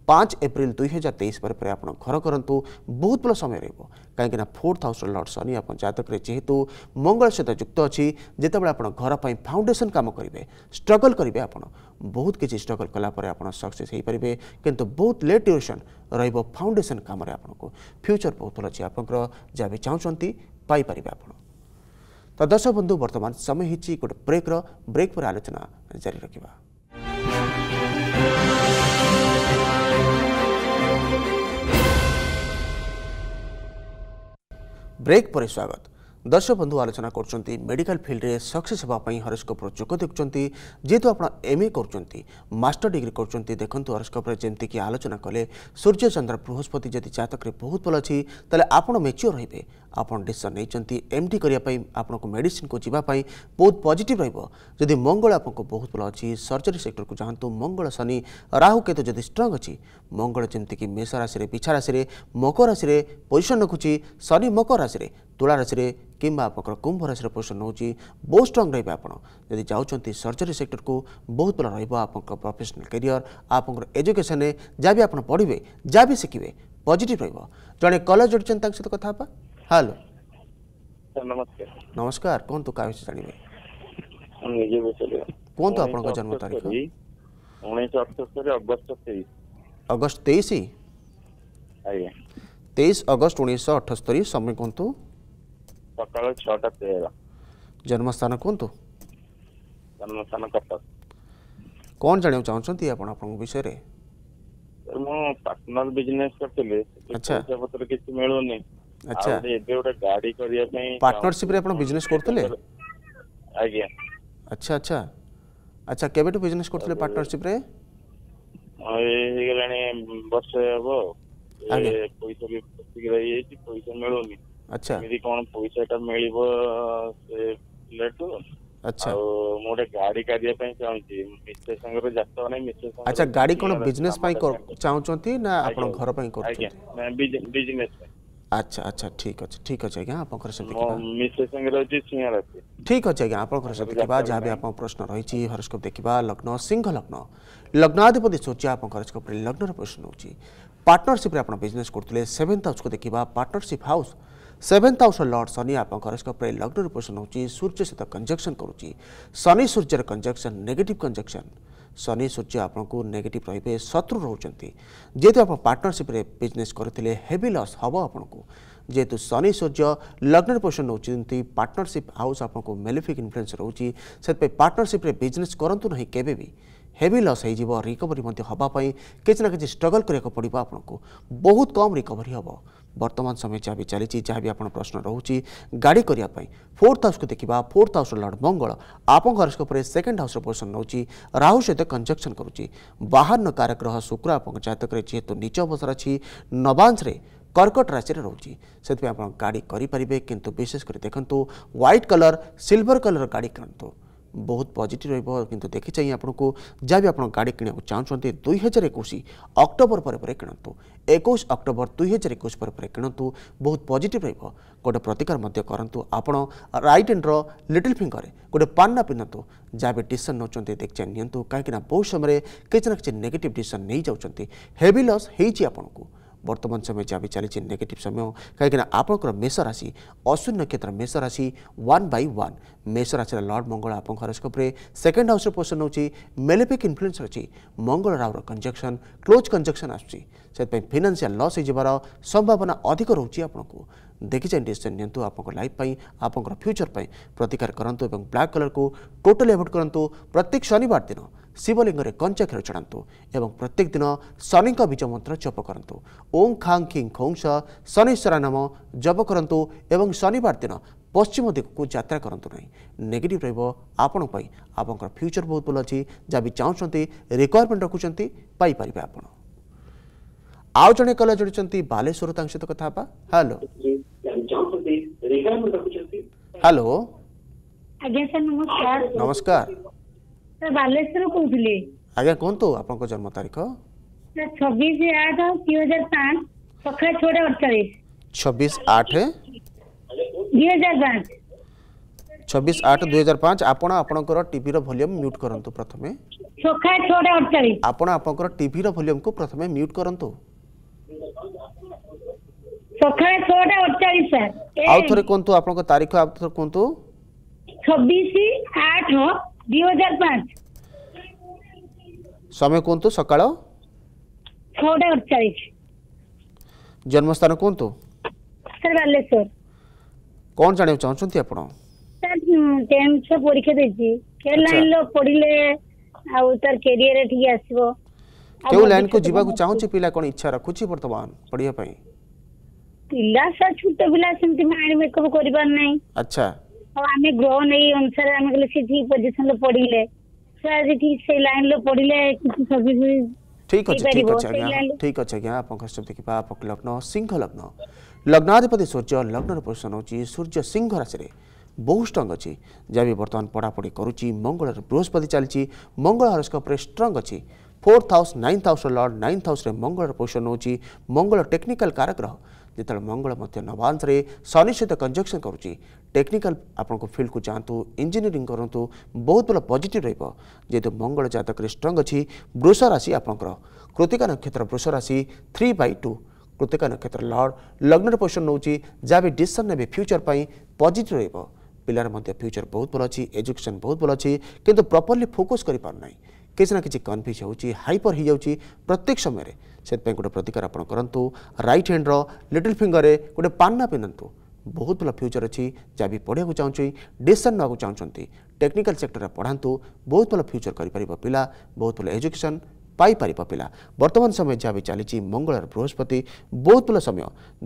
पाँच एप्रि दुई हजार घर आरू बहुत भयो समय रह काहीँक न फोर्थ हाउस र नट्स हिँड्ने जातके जेतु मङ्गलसहित जुक्त अझै घर घरप फाउडेसन काम गरे स्ट्रगल गरे बहुत कि स्ट्रगल कलाप सक्सेस है पारे बहुत लेट ड्युरेसन रहेको फाउडेसन काम आउँछ फ्युचर बहुत भएपछि आप जान पापरे आप त दर्शक बन्धु वर्तमान समय गए ब्रेक र ब्रेक पर आलोचना जारी रक બ્રેક પર સ્વાગત দর্শক বন্ধু আলোচনা করছেন মেডিকাল ফিল্ডে সকসেস হওয়া হরস্কোপর যোগ দেখুন যেহেতু আপনার এমএ করছেন মাস্টর ডিগ্রি করছেন দেখুন হরস্কোপরে যেমিকি আলোচনা কলে সূর্যচন্দ্র বৃহস্পতি যদি জাতকরে বহুত ভাল অছি তাহলে আপনার মেচিওর রহবে আপনার ডিসিশন নিয়েছেন এমডি করা আপনার মেডিসিন কু যা বহুত পজিটিভ রহব যদি মঙ্গল আপনার বহুত ভাল অছি সর্জরি সেক্টর কু যাতে মঙ্গল শনি রাহু কেতু যদি স্ট্রং অছি মঙ্গল যেমিকি মেষ রাশি বিছা রাশি মকর রাশি পজিশন রখুছি শনি মকর রাশি তুলা রাশি किंबा कुंभ राशि पोजिशन हो बहुत स्ट्रंग रही है जाऊँच सर्जरी सेक्टर को बहुत भर रहा प्रफेसनाल कैरियर आप एजुकेशन जहाँ भी आप पढ़े जहाँ भी शिखे पजिट रे कलर जोड़ सहित कथ हलो नमस्कार नमस्कार कहतु जानवे कहतु आप जन्म तारीख अगस्त तेईस तेईस अगस्त उठस्तरी समय कहतु ସକାଳ ଛଅଟା ତେର ଜନ୍ମସ୍ଥାନ କୁହନ୍ତୁ ଜନ୍ମସ୍ଥାନ କଟକ କ'ଣ ଜାଣିବାକୁ ଚାହୁଁଛନ୍ତି ଆପଣ ଆପଣଙ୍କ ବିଷୟରେ ମୁଁ ପାର୍ଟନର ବିଜନେସ୍ କରିଥିଲି ପଇସା ପତ୍ର କିଛି ମିଳୁନି ଆଚ୍ଛା ଏବେ ଗୋଟେ ଗାଡି କରିବା ପାଇଁ ପାର୍ଟନରସିପରେ ଆପଣ ବିଜନେସ୍ କରୁଥିଲେ ଆଜ୍ଞା ଆଚ୍ଛା ଆଚ୍ଛା ଆଚ୍ଛା କେବେଠୁ ବିଜନେସ୍ କରୁଥିଲେ ପାର୍ଟନରସିପରେ ହେଇଗଲାଣି ବର୍ଷେ ହେବ ପଇସା ବି ଫସିକି ରହିଯାଇଛି ପଇସା ମିଳୁନି ଆଚ୍ଛା ଏମିତି କଣ ପଇସାଟା ମିଳିବ ସେ ପିଲାଠୁ ଆଚ୍ଛା ଆଉ ମୁଁ ଗୋଟେ ଗାଡି କରିବା ପାଇଁ ଚାହୁଁଛି ମିସେସ୍ ସାଙ୍ଗରେ ଯାତ୍ରା ନାହିଁ ମିସେସ୍ ଆଚ୍ଛା ଗାଡି କଣ ବିଜନେସ୍ ପାଇଁ ଚାହୁଁଛନ୍ତି ନା ଆପଣ ଘର ପାଇଁ କରୁଛନ୍ତି ଆଜ୍ଞା ବିଜନେସ୍ ପାଇଁ ଆଚ୍ଛା ଆଚ୍ଛା ଠିକ୍ ଅଛି ଠିକ୍ ଅଛି ଆଜ୍ଞା ଆପଣଙ୍କର ସେମିତି ମିସେସ୍ ସାଙ୍ଗରେ ଅଛି ସିଂହାର ଅଛି ଠିକ୍ ଅଛି ଆଜ୍ଞା ଆପଣଙ୍କର ସେମିତି ଦେଖିବା ଯାହା ବି ଆପଣଙ୍କ ପ୍ରଶ୍ନ ରହିଛି ହରସ୍କୋପ୍ ଦେଖିବା ଲଗ୍ନ ସିଂହ ଲଗ୍ନ ଲଗ୍ନାଧିପତି ସୂର୍ଯ୍ୟ ଆପଣଙ୍କ ହରସ୍କୋପ୍ରେ ଲଗ୍ନର ପ୍ରଶ୍ନ ହେଉଛି ପାର୍ଟନରସିପ୍ରେ ଆପଣ ବିଜନେସ୍ କରୁଥିଲେ ସେଭେନ୍ଥ ହାଉସ୍କୁ ଦେଖିବା partnership house seventh house lord Shani आप लग्न रूप पोषण हो सूर्य सहित कंजक्शन करुच्ची शनि सूर्यर कंजक्शन नेगेटिव कंजक्शन शनि सूर्य आपको नेगेट रे शत्रु रोचे जेहेतु आप पार्टनरशिप बिजनेस करते हेवी लस हम आपको जेहेतु शनि सूर्य लग्न पोषण होती पार्टनरशिप हाउस आपको मेलिफिक इनफ्लुएंस रोचे से पार्टनरशिप बिजनेस करूँ ना के हेवी लस हो रिकवरी होगापी किसी ना कि स्ट्रगल को पड़ा आपको बहुत कम रिकवरी हम बर्तमान समय जहाँ भी चली जहाँ भी आप प्रश्न रोचे गाड़ी करवाई फोर्थ हाउस को देखा फोर्थ हाउस लड़ मंगल आप सेकेंड हाउस पोजिशन नौ राहु सहित कंजक्शन कर बाहर न कारक ग्रह शुक्र आप जतक जीत नीच अवसर अच्छी नवांश्रे कर्कट राशि रोचे से आप गाड़ी करेंगे किंतु विशेषकर देखूँ ह्वैट कलर सिल्वर कलर गाड़ी किंतु ବହୁତ ପଜିଟିଭ୍ ରହିବ କିନ୍ତୁ ଦେଖି ଚାହିଁ ଆପଣଙ୍କୁ ଯାହା ବି ଆପଣ ଗାଡ଼ି କିଣିବାକୁ ଚାହୁଁଛନ୍ତି ଦୁଇ ହଜାର ଏକୋଇଶ ଅକ୍ଟୋବର ପରେ ପରେ କିଣନ୍ତୁ ଏକୋଇଶ ଅକ୍ଟୋବର ଦୁଇ ହଜାର ଏକୋଇଶ ପରେ ପରେ କିଣନ୍ତୁ ବହୁତ ପଜିଟିଭ୍ ରହିବ ଗୋଟେ ପ୍ରତିକାର ମଧ୍ୟ କରନ୍ତୁ ଆପଣ ରାଇଟ୍ ହ୍ୟାଣ୍ଡର ଲିଟିଲ୍ ଫିଙ୍ଗରରେ ଗୋଟେ ପାନ୍ନା ପିନ୍ଧନ୍ତୁ ଯାହା ବି ଡିସିସନ୍ ନେଉଛନ୍ତି ଦେଖି ଚାହିଁ ନିଅନ୍ତୁ କାହିଁକିନା ବହୁତ ସମୟରେ କିଛି ନା କିଛି ନେଗେଟିଭ୍ ଡିସିସନ୍ ନେଇଯାଉଛନ୍ତି ହେଭି ଲସ୍ ହେଇଛି ଆପଣଙ୍କୁ বর্তমান সময়ে যা চালিছে নেগেটিভ সময় কিনা আপনার মেষ রাশি অশ্বিন নক্ষত্র মেষ রাশি ওয়ান বাই ওয়ান মেষ রাশির লর্ড মঙ্গল আপনার হরস্কোপে সেকেন্ড হাউসর পোষণ নেଉଛି মেলেফিক ইনফ্লুয়েন্স অছি মঙ্গল রাহুর কনজকশন ক্লোজ কনজকশন আসছে সেপাই ফিনান্সিয়াল লস হয়ে সম্ভাবনা অধিক রয়েছে আপনার দেখি চাই ডিসিশন নিয়ন্তু আপনার লাইফ পাই আপনার ফ্যুচর পাই প্রতিকার করতু এবং ব্ল্যাক কলর কু টোটালি আভয়েড করতু প্রত্যেক শনিবার দিন ଶିବଲିଙ୍ଗରେ କଞ୍ଚା କ୍ଷୀର ଚଢ଼ାନ୍ତୁ ଏବଂ ପ୍ରତ୍ୟେକ ଦିନ ଶନିଙ୍କ ବୀଜ ମନ୍ତ୍ର ଜପ କରନ୍ତୁ ଓଁ ଖାଂ ଖିଂ ଖୌଂସ ଶନିଶ୍ୱର ନାମ ଜପ କରନ୍ତୁ ଏବଂ ଶନିବାର ଦିନ ପଶ୍ଚିମ ଦିଗକୁ ଯାତ୍ରା କରନ୍ତୁ ନାହିଁ ନେଗେଟିଭ୍ ରହିବ ଆପଣଙ୍କ ପାଇଁ ଆପଣଙ୍କର ଫ୍ୟୁଚର୍ ବହୁତ ଭଲ ଅଛି ଯାହା ବି ଚାହୁଁଛନ୍ତି ରିକ୍ୱାରମେଣ୍ଟ ରଖୁଛନ୍ତି ପାଇପାରିବେ ଆପଣ ଆଉ ଜଣେ କଲେଜ ଜଡ଼ିଛନ୍ତି ବାଲେଶ୍ୱର ତାଙ୍କ ସହିତ କଥା ହେବା ହ୍ୟାଲୋ ହ୍ୟାଲୋ ନମସ୍କାର ବାଲେଶ୍ୱରରୁ କହୁଥିଲି ଆଜ୍ଞା କୁହନ୍ତୁ ଆପଣଙ୍କ ଜନ୍ମ ତାରିଖ ଛବିଶ ଆଠ ଦୁଇ ହଜାର ପାଞ୍ଚ ସକାଳ ଛଅଟା ଅଡ଼ଚାଳିଶ ଛବିଶ ଆଠ ଦୁଇ ହଜାର ପାଞ୍ଚ ଛବିଶ ଆଠ ଦୁଇ ହଜାର ପାଞ୍ଚ ଆପଣ ଆପଣଙ୍କର ଟିଭିର ଭଲ୍ୟୁମ୍ ମ୍ୟୁଟ୍ କରନ୍ତୁ ପ୍ରଥମେ ସକାଳ ଛଅଟା ଅଡ଼ଚାଳିଶ ଆପଣ ଆପଣଙ୍କର ଟିଭିର ଭଲ୍ୟୁମ୍କୁ ପ୍ରଥମେ ମ୍ୟୁଟ୍ କରନ୍ତୁ ସକାଳ ଛଅଟା ଅଡ଼ଚାଳିଶ ସାର୍ ଆଉ ଥରେ କୁହନ୍ତୁ ଆପଣଙ୍କ ତାରିଖ ଆଉ ଥରେ କୁହନ୍ତୁ ଛବିଶ ଆଠ ଦୁଇହଜାର ପାଞ୍ଚ ସମୟ କୁହନ୍ତୁ ସକାଳ ଛଅଟା ଅଠଚାଳିଶ ଜନ୍ମସ୍ଥାନ କୁହନ୍ତୁ ସାର୍ ବାଲେଶ୍ୱର କ'ଣ ଜାଣିବାକୁ ଚାହୁଁଛନ୍ତି ଆପଣ ସାର୍ ଟେନ୍ଥ ପରୀକ୍ଷା ଦେଇଛି କେଉଁ ଲାଇନ୍ର ପଢ଼ିଲେ ଆଉ ତାର କ୍ୟାରିୟର ଠିକ ଆସିବ କେଉଁ ଲାଇନ୍କୁ ଯିବାକୁ ଚାହୁଁଛି ପିଲା କ'ଣ ଇଚ୍ଛା ରଖୁଛି ବର୍ତ୍ତମାନ ପଢ଼ିବା ପାଇଁ ପିଲା ସାର୍ ଛୋଟ ପିଲା ସେମିତି ମାଇଣ୍ଡ ମେକଅପ୍ କରିବାର ନାହିଁ ଆଚ୍ଛା ଆଉ ଆମେ ଗ୍ରୋ ନେଇ ଅନୁସାରେ ଆମେ କହିଲେ ସେ ଠିକ ପୋଜିସନରେ ପଢିଲେ ଛୁଆ ଯଦି ଠିକ ସେଇ ଲାଇନରେ ପଢିଲେ କିଛି ସର୍ଭିସ ଠିକ ଅଛି ଠିକ ଅଛି ଆଜ୍ଞା ଠିକ ଅଛି ଆଜ୍ଞା ଆପଣଙ୍କ ସହିତ ଦେଖିବା ଆପଣଙ୍କ ଲଗ୍ନ ସିଂହ ଲଗ୍ନ ଲଗ୍ନାଧିପତି ସୂର୍ଯ୍ୟ ଲଗ୍ନର ପୋଜିସନ ହେଉଛି ସୂର୍ଯ୍ୟ ସିଂହ ରାଶିରେ ବହୁ ଷ୍ଟ୍ରଙ୍ଗ ଅଛି ଯାହା ବି ବର୍ତ୍ତମାନ ପଢ଼ାପଢ଼ି କରୁଛି ମଙ୍ଗଳର ବୃହସ୍ପତି ଚାଲିଛି ମଙ୍ଗଳ ହରସ୍କୋପରେ ଷ୍ଟ୍ରଙ୍ଗ ଅଛି ଫୋର୍ଥ ହାଉସ୍ ନାଇନ୍ଥ ହାଉସ୍ର ଲର୍ଡ଼ ନାଇନ୍ଥ ହାଉସ୍ରେ ମଙ୍ଗଳର ପୋଜିସନ ହେଉଛି ମଙ୍ଗଳ ଟେକ୍ନିକାଲ କାରଗ୍ରହ ଯେତେବେଳେ ମଙ୍ଗଳ ମଧ୍ୟ ନବାଂଶରେ ଶନି ସହିତ କଞ୍ଜକ୍ସନ୍ କରୁଛି ଟେକ୍ନିକାଲ ଆପଣଙ୍କ ଫିଲ୍ଡକୁ ଯାଆନ୍ତୁ ଇଞ୍ଜିନିୟରିଂ କରନ୍ତୁ ବହୁତ ଭଲ ପଜିଟିଭ୍ ରହିବ ଯେହେତୁ ମଙ୍ଗଳ ଜାତକରେ ଷ୍ଟ୍ରଙ୍ଗ ଅଛି ବୃଷ ରାଶି ଆପଣଙ୍କର କୃତିକା ନକ୍ଷତ୍ର ବୃଷ ରାଶି ଥ୍ରୀ ବାଇ ଟୁ କୃତିକା ନକ୍ଷତ୍ର ଲର୍ଡ଼ ଲଗ୍ନରେ ପୋଜିସନ୍ ନେଉଛି ଯାହା ବି ଡିସିସନ୍ ନେବେ ଫ୍ୟୁଚର୍ ପାଇଁ ପଜିଟିଭ୍ ରହିବ ପିଲାର ମଧ୍ୟ ଫ୍ୟୁଚର୍ ବହୁତ ଭଲ ଅଛି ଏଜୁକେସନ୍ ବହୁତ ଭଲ ଅଛି କିନ୍ତୁ ପ୍ରପର୍ଲି ଫୋକସ୍ କରିପାରୁନାହିଁ କିଛି ନା କିଛି କନଫ୍ୟୁଜ୍ ହେଉଛି ହାଇପର୍ ହୋଇଯାଉଛି ପ୍ରତ୍ୟେକ ସମୟରେ ସେଥିପାଇଁ ଗୋଟେ ପ୍ରତିକାର ଆପଣ କରନ୍ତୁ ରାଇଟ୍ ହ୍ୟାଣ୍ଡର ଲିଟିଲ୍ ଫିଙ୍ଗରରେ ଗୋଟେ ପାନ୍ନା ପିନ୍ଧନ୍ତୁ ବହୁତ ଭଲ ଫ୍ୟୁଚର୍ ଅଛି ଯାହା ବି ପଢ଼ିବାକୁ ଚାହୁଁଛି ଡିସିସନ୍ ନେବାକୁ ଚାହୁଁଛନ୍ତି ଟେକ୍ନିକାଲ୍ ସେକ୍ଟରରେ ପଢ଼ାନ୍ତୁ ବହୁତ ଭଲ ଫ୍ୟୁଚର୍ କରିପାରିବ ପିଲା ବହୁତ ଭଲ ଏଜୁକେସନ୍ ପାଇପାରିବ ପିଲା ବର୍ତ୍ତମାନ ସମୟ ଯାହା ବି ଚାଲିଛି ମଙ୍ଗଳବାର ବୃହସ୍ପତି ବହୁତ ଭଲ ସମୟ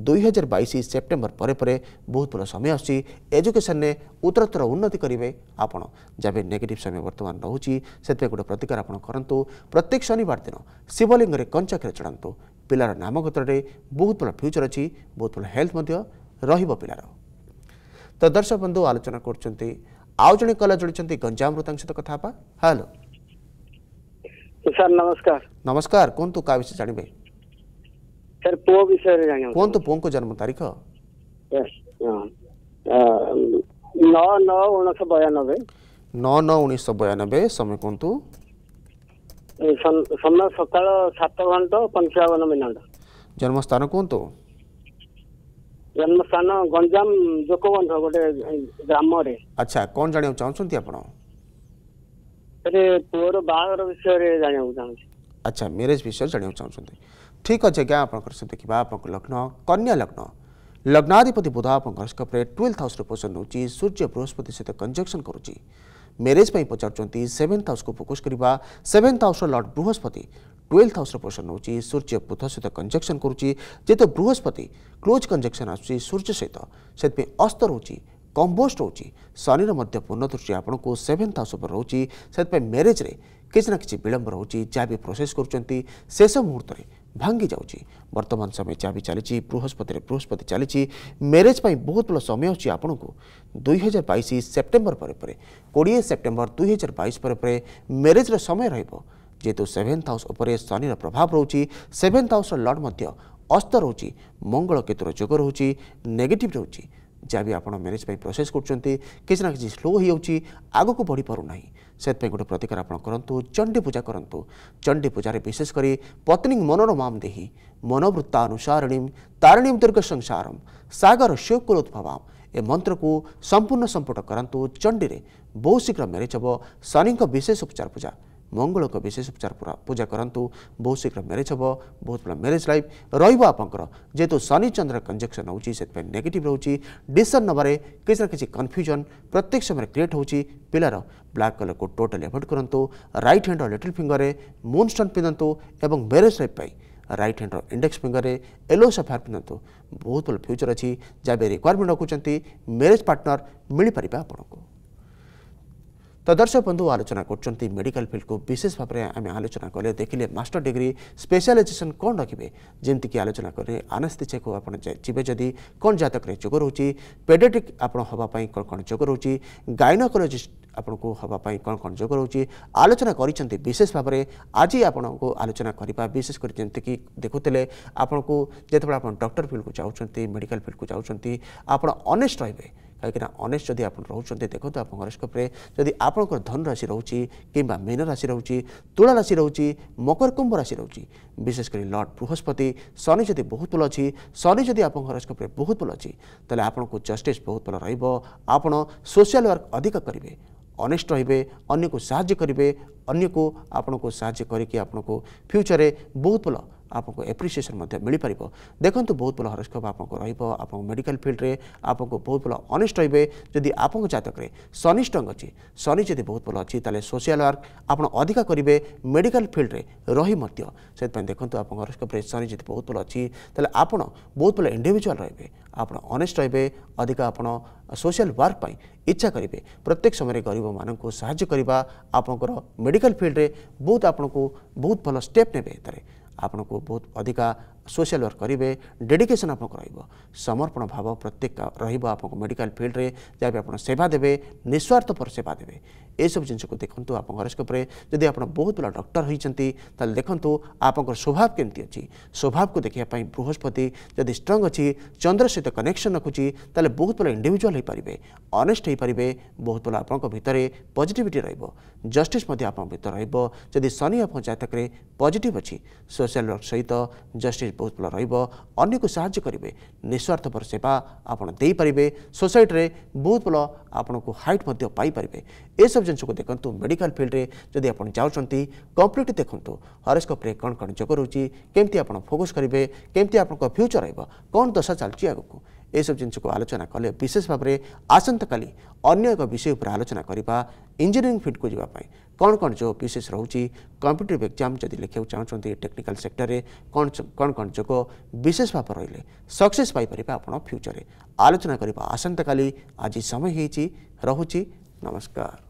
ଦୁଇହଜାର ବାଇଶ ସେପ୍ଟେମ୍ବର ପରେ ପରେ ବହୁତ ଭଲ ସମୟ ଆସୁଛି ଏଜୁକେସନରେ ଉତ୍ତରୋତ୍ତର ଉନ୍ନତି କରିବେ ଆପଣ ଯାହା ବି ନେଗେଟିଭ୍ ସମୟ ବର୍ତ୍ତମାନ ରହୁଛି ସେଥିପାଇଁ ଗୋଟେ ପ୍ରତିକାର ଆପଣ କରନ୍ତୁ ପ୍ରତ୍ୟେକ ଶନିବାର ଦିନ ଶିବଲିଙ୍ଗରେ କଞ୍ଚାକ୍ଷର ଚଢ଼ାନ୍ତୁ ପିଲାର ନାମଗୋତ୍ରରେ ବହୁତ ଭଲ ଫ୍ୟୁଚର୍ ଅଛି ବହୁତ ଭଲ ହେଲ୍ଥ ମଧ୍ୟ ରହିବ ପିଲାର ତ ଦର୍ଶକ ବନ୍ଧୁ ଆଲୋଚନା କରୁଛନ୍ତି ଆଉ ଜଣେ କଲା ଯୋଡ଼ିଛନ୍ତି ଗଞ୍ଜାମରୁ ତାଙ୍କ ସହିତ କଥା ହେବା ହ୍ୟାଲୋ ସାର୍ ନମସ୍କାର ନମସ୍କାର କୁହନ୍ତୁ କାହା ବିଷୟ ଜାଣିବେ ସାର୍ ପୁଅ ବିଷୟରେ ଜାଣିବେ କୁହନ୍ତୁ ପୁଅଙ୍କ ଜନ୍ମ ତାରିଖ ନଅ ନଅ ଉଣେଇଶହ ବୟାନବେ ନଅ ନଅ ଉଣେଇଶହ ବୟାନବେ ସମୟ କୁହନ୍ତୁ ସମୟ ସକାଳ ସାତ ଘଣ୍ଟ ପଞ୍ଚାବନ ମିନିଟ୍ ଜନ୍ମସ୍ଥାନ କୁହନ୍ତୁ ଜନ୍ମସ୍ଥାନ ଗଞ୍ଜାମ ଯୋକବନ୍ଧ ଗୋଟେ ଗ୍ରାମରେ ଆଚ୍ଛା କ'ଣ ଜାଣିବାକୁ ଚାହୁଁଛନ୍ତି ଆପଣ ସେ ପୁଅର ବାହାଘର ବିଷୟରେ ଜାଣିବାକୁ ଚାହୁଁଛି ଆଚ୍ଛା ମ୍ୟାରେଜ୍ ବିଷୟରେ ଜାଣିବାକୁ ଚାହୁଁଛନ୍ତି ଠିକ୍ ଅଛି ଆଜ୍ଞା ଆପଣଙ୍କର ସେ ଦେଖିବା ଆପଣଙ୍କ ଲଗ୍ନ କନ୍ୟା ଲଗ୍ନ ଲଗ୍ନାଧିପତି ବୁଧ ଆପଣଙ୍କ ହସ୍କପ୍ରେ ଟୁଏଲ୍ଥ ହାଉସ୍ରେ ପୋଜିସନ୍ ନେଉଛି ସୂର୍ଯ୍ୟ ବୃହସ୍ପତି ସହିତ କଞ୍ଜକ୍ସନ୍ କରୁଛି ମ୍ୟାରେଜ୍ ପାଇଁ ପଚାରୁଛନ୍ତି ସେଭେନ୍ଥ ହାଉସ୍କୁ ଫୋକସ୍ କରିବା ସେଭେନ୍ଥ ହାଉସ୍ର ଲର୍ଡ଼ ବୃହସ୍ପତି টুয়েলভ হাউসর পোষণ নেଉଛି সূর্য বুধ সহ কনজকশন করুচি যেহেতু বৃহস্পতি ক্লোজ কনজকশন আসুচি সূর্য সহ সেপা অস্ত রয়েছে কম্বোস্ট রয়েছে শনির মধ্যে পূর্ণ দৃষ্টি আপনার সেভেন্থ হাউস উপরে রয়েছে সেপা ম্যারেজে কিছু না কিছু বিলম্ব রয়েছে যা বি প্রোসেস করছেন শেষ মুহূর্তে ଭାଙ୍ଗି ଯାଉଛି ବର୍ତ୍ତମାନ ସମୟ ଚାବି ଚାଲିଛି ବୃହସ୍ପତିରେ ବୃହସ୍ପତି ଚାଲିଛି ମ୍ୟାରେଜ୍ ପାଇଁ ବହୁତ ଭଲ ସମୟ ଅଛି ଆପଣଙ୍କୁ ଦୁଇହଜାର ବାଇଶ ସେପ୍ଟେମ୍ବର ପରେ ପରେ କୋଡ଼ିଏ ସେପ୍ଟେମ୍ବର ଦୁଇହଜାର ବାଇଶ ପରେ ପରେ ମ୍ୟାରେଜ୍ର ସମୟ ରହିବ ଯେହେତୁ ସେଭେନ୍ଥ ହାଉସ୍ ଉପରେ ଶନିର ପ୍ରଭାବ ରହୁଛି ସେଭେନ୍ଥ ହାଉସ୍ର ଲର୍ଡ଼ ମଧ୍ୟ ଅସ୍ତ ରହୁଛି ମଙ୍ଗଳ କେତୁର ଯୋଗ ରହୁଛି ନେଗେଟିଭ୍ ରହୁଛି ଯାହା ବି ଆପଣ ମ୍ୟାରେଜ୍ ପାଇଁ ପ୍ରୋସେସ୍ କରୁଛନ୍ତି କିଛି ନା କିଛି ସ୍ଲୋ ହୋଇଯାଉଛି ଆଗକୁ ବଢ଼ିପାରୁନାହିଁ ସେଥିପାଇଁ ଗୋଟେ ପ୍ରତିକାର ଆପଣ କରନ୍ତୁ ଚଣ୍ଡୀ ପୂଜା କରନ୍ତୁ ଚଣ୍ଡୀ ପୂଜାରେ ବିଶେଷ କରି ପତ୍ନୀ ମନୋରମାମ ଦେହି ମନୋବୃତ୍ତା ଅନୁସାରଣୀମ ତାରିଣୀମ ଦୁର୍ଗ ସଂସାରମ ସାଗର ଶିବକୁଲୋଦ୍ଭବାମ ଏ ମନ୍ତ୍ରକୁ ସମ୍ପୂର୍ଣ୍ଣ ସମ୍ପୁଟ କରନ୍ତୁ ଚଣ୍ଡୀରେ ବହୁ ଶୀଘ୍ର ମ୍ୟାରେଜ୍ ହେବ ଶନିଙ୍କ ବିଶେଷ ଉପଚାର ପୂଜା मंगल को विशेष उपचार पूरा पूजा करूँ बहुत शीघ्र मेरेज हम बहुत बड़ा म्यारेज लाइफ रोब आपंकर जेहेतु चंद्र कंजक्शन होगेटिव रोचे डिशन नवे किसी ना कि कन्फ्यूजन प्रत्येक समय क्रिएट हो पिलार ब्लाक कलर को टोटाली एवोड करूँ रईट हैंड लिटिल फिंगर में मुन स्टोन पिंधतु और मेरेज लाइफ राइट हैंड हेडर इंडेक्स फिंगर येलो सफायर पिंधतु बहुत भल फ्यूचर अच्छी जहाँ भी रिक्वयरमेंट रखुच्च मेरेज पार्टनर मिल पारे आपको ତ ଦର୍ଶକ ବନ୍ଧୁ ଆଲୋଚନା କରୁଛନ୍ତି ମେଡ଼ିକାଲ ଫିଲ୍ଡକୁ ବିଶେଷ ଭାବରେ ଆମେ ଆଲୋଚନା କଲେ ଦେଖିଲେ ମାଷ୍ଟର ଡିଗ୍ରୀ ସ୍ପେଶାଲାଇଜେସନ୍ କ'ଣ ରଖିବେ ଯେମିତିକି ଆଲୋଚନା କଲେ ଆନାସ୍ଥିଚେକୁ ଆପଣ ଯିବେ ଯଦି କ'ଣ ଜାତକରେ ଯୋଗ ରହୁଛି ପେଡେଟ୍ରିକ୍ ଆପଣ ହେବା ପାଇଁ କ'ଣ କ'ଣ ଯୋଗ ରହୁଛି ଗାଇନୋକୋଲୋଜିଷ୍ଟ ଆପଣଙ୍କୁ ହେବା ପାଇଁ କ'ଣ କ'ଣ ଯୋଗ ରହୁଛି ଆଲୋଚନା କରିଛନ୍ତି ବିଶେଷ ଭାବରେ ଆଜି ଆପଣଙ୍କୁ ଆଲୋଚନା କରିବା ବିଶେଷ କରି ଯେମିତିକି ଦେଖୁଥିଲେ ଆପଣଙ୍କୁ ଯେତେବେଳେ ଆପଣ ଡକ୍ଟର ଫିଲ୍ଡକୁ ଯାଉଛନ୍ତି ମେଡ଼ିକାଲ ଫିଲ୍ଡକୁ ଯାଉଛନ୍ତି ଆପଣ ଅନେଷ୍ଟ ରହିବେ କାହିଁକିନା ଅନେଶ ଯଦି ଆପଣ ରହୁଛନ୍ତି ଦେଖନ୍ତୁ ଆପଣଙ୍କ ହରସ୍କୋପ୍ରେ ଯଦି ଆପଣଙ୍କର ଧନରାଶି ରହୁଛି କିମ୍ବା ମୀନ ରାଶି ରହୁଛି ତୁଳା ରାଶି ରହୁଛି ମକର କୁମ୍ଭ ରାଶି ରହୁଛି ବିଶେଷ କରି ଲର୍ଡ଼ ବୃହସ୍ପତି ଶନି ଯଦି ବହୁତ ଭଲ ଅଛି ଶନି ଯଦି ଆପଣଙ୍କ ହରସ୍କୋପ୍ରେ ବହୁତ ଭଲ ଅଛି ତାହେଲେ ଆପଣଙ୍କୁ ଜଷ୍ଟିସ୍ ବହୁତ ଭଲ ରହିବ ଆପଣ ସୋସିଆଲ ୱାର୍କ ଅଧିକ କରିବେ ଅନେଷ୍ଟ ରହିବେ ଅନ୍ୟକୁ ସାହାଯ୍ୟ କରିବେ ଅନ୍ୟକୁ ଆପଣଙ୍କୁ ସାହାଯ୍ୟ କରିକି ଆପଣଙ୍କୁ ଫ୍ୟୁଚରରେ ବହୁତ ଭଲ আপক এপ্রিসিয়েশন মত মিলি পারিব দেখন্ত বহুত বড় হর্ষক বাপ আপক রইব আপক মেডিকেল ফিল্ড রে আপক বহুত বড় অনেস্ট রইবে যদি আপক জাতক রে সনিষ্ঠঙ্গ চি সনি যদি বহুত বড় চি তালে সোশ্যাল ওয়ার্ক আপন অধিক করিবে মেডিকেল ফিল্ড রে রই মতয় সৈত পই দেখন্ত আপক হর্ষক প্রেসন যদি বহুত বড় চি তালে আপন বহুত বড় ইন্ডিভিজুয়াল রইবে আপন অনেস্ট রইবে অধিক আপন সোশ্যাল ওয়ার্ক পই ইচ্ছা করিবে প্রত্যেক সময়ে করিব মানোকো সাহায্য করিবা আপক মেডিকেল ফিল্ড রে বহুত আপনক বহুত বড় স্টেপ নেব এতারে आपको बहुत अधिका सोशल वर्क करेंगे डेडिकेसन आप समर्पण भाव प्रत्येक रोक मेडिकाल फिल्ड जहाँ भी आप सेवा देवे निस्वार्थपर सेवा देवे ଏସବୁ ଜିନିଷକୁ ଦେଖନ୍ତୁ ଆପଣ ହରସ୍କୋପରେ ଯଦି ଆପଣ ବହୁତ ଭଲ ଡକ୍ଟର ହୋଇଛନ୍ତି ତାହେଲେ ଦେଖନ୍ତୁ ଆପଣଙ୍କର ସ୍ୱଭାବ କେମିତି ଅଛି ସ୍ୱଭାବକୁ ଦେଖିବା ପାଇଁ ବୃହସ୍ପତି ଯଦି ଷ୍ଟ୍ରଙ୍ଗ ଅଛି ଚନ୍ଦ୍ର ସହିତ କନେକ୍ସନ୍ ରଖୁଛି ତାହେଲେ ବହୁତ ଭଲ ଇଣ୍ଡିଭିଜୁଆଲ୍ ହୋଇପାରିବେ ଅନେଷ୍ଟ ହୋଇପାରିବେ ବହୁତ ଭଲ ଆପଣଙ୍କ ଭିତରେ ପଜିଟିଭିଟି ରହିବ ଜଷ୍ଟିସ୍ ମଧ୍ୟ ଆପଣଙ୍କ ଭିତରେ ରହିବ ଯଦି ଶନି ଆପଣଙ୍କ ଜାତକରେ ପଜିଟିଭ୍ ଅଛି ସୋସିଆଲ୍ ୱାର୍କ ସହିତ ଜଷ୍ଟିସ୍ ବହୁତ ଭଲ ରହିବ ଅନ୍ୟକୁ ସାହାଯ୍ୟ କରିବେ ନିଃସ୍ୱାର୍ଥପର ସେବା ଆପଣ ଦେଇପାରିବେ ସୋସାଇଟିରେ ବହୁତ ଭଲ ଆପଣଙ୍କୁ ହାଇଟ୍ ମଧ୍ୟ ପାଇପାରିବେ ଏସବୁ ଜିନିଷକୁ ଦେଖନ୍ତୁ ମେଡ଼ିକାଲ ଫିଲ୍ଡରେ ଯଦି ଆପଣ ଯାଉଛନ୍ତି କମ୍ପ୍ଲିଟ୍ ଦେଖନ୍ତୁ ହରେସ୍କୋପ୍ରେ କ'ଣ କ'ଣ ଯୋଗ ରହୁଛି କେମିତି ଆପଣ ଫୋକସ୍ କରିବେ କେମିତି ଆପଣଙ୍କ ଫ୍ୟୁଚର୍ ରହିବ କ'ଣ ଦଶା ଚାଲିଛି ଆଗକୁ ଏସବୁ ଜିନିଷକୁ ଆଲୋଚନା କଲେ ବିଶେଷ ଭାବରେ ଆସନ୍ତାକାଲି ଅନ୍ୟ ଏକ ବିଷୟ ଉପରେ ଆଲୋଚନା କରିବା ଇଞ୍ଜିନିୟରିଂ ଫିଲ୍ଡକୁ ଯିବା ପାଇଁ କ'ଣ କ'ଣ ଯୋଗ ବିଶେଷ ରହୁଛି କମ୍ପିଟେଟିଭ୍ ଏକ୍ଜାମ୍ ଯଦି ଲେଖିବାକୁ ଚାହୁଁଛନ୍ତି ଟେକ୍ନିକାଲ୍ ସେକ୍ଟରରେ କ'ଣ କ'ଣ କ'ଣ ଯୋଗ ବିଶେଷ ଭାବରେ ରହିଲେ ସକ୍ସେସ୍ ପାଇପାରିବେ ଆପଣ ଫ୍ୟୁଚରରେ ଆଲୋଚନା କରିବା ଆସନ୍ତାକାଲି ଆଜି ସମୟ ହେଇଛି ରହୁଛି ନମସ୍କାର